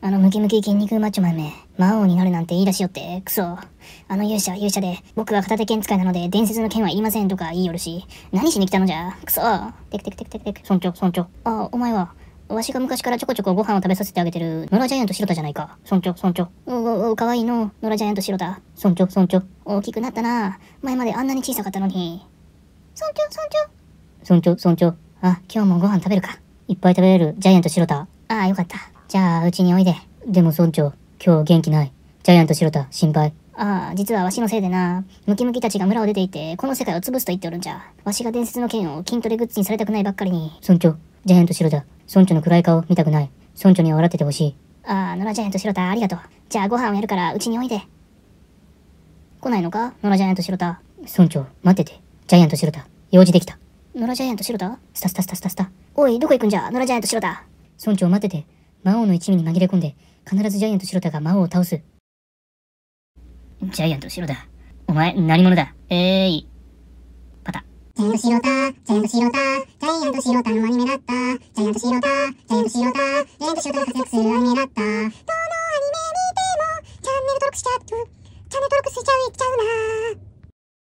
あのムキムキ筋肉マッチョマンめ、魔王になるなんて言い出しよって、クソ。あの勇者は勇者で、僕は片手剣使いなので伝説の剣はいりませんとか言いよるし、何しに来たのじゃ、クソ。テクテクテクテクテク、村長村長。あお前は、わしが昔からちょこちょこご飯を食べさせてあげてる、野良ジャイアントシロタじゃないか。村長、村長。お、お、かわいいの。野良ジャイアントシロタ。村長、村長。大きくなったな。前まであんなに小さかったのに。村長、村長。村長、村長。あ、今日もご飯食べるか。いっぱい食べれる、ジャイアントシロああ、よかった。じゃあ、うちにおいで。でも村長、今日元気ない。ジャイアント白田、心配。ああ、実はわしのせいでな、ムキムキたちが村を出ていて、この世界を潰すと言っておるんじゃ。わしが伝説の剣を筋トレグッズにされたくないばっかりに。村長、ジャイアント白田、村長の暗い顔見たくない。村長には笑っててほしい。ああ、野良ジャイアント白田、ありがとう。じゃあご飯をやるから、うちにおいで。来ないのか野良ジャイアント白田。村長、待ってて。ジャイアント白田、用事できた。野良ジャイアント白田スタスタスタスタスタ。おい、どこ行くんじゃ野良ジャイアント白田。村長、待ってて。魔王の一味に紛れ込んで、必ずジャイアント白田が魔王を倒す。ジャイアント白タ、お前、何者だえーい。パタ。ジャイアント白タ、ジャイアント白田、ジャイアント白田のアニメだった。ジャイアント白タ、ジャイアント白タ、ジャイアント白田が活躍するアニメだった。どのアニメ見ても、チャンネル登録しちゃう、チャンネル登録しちゃう、しちゃうな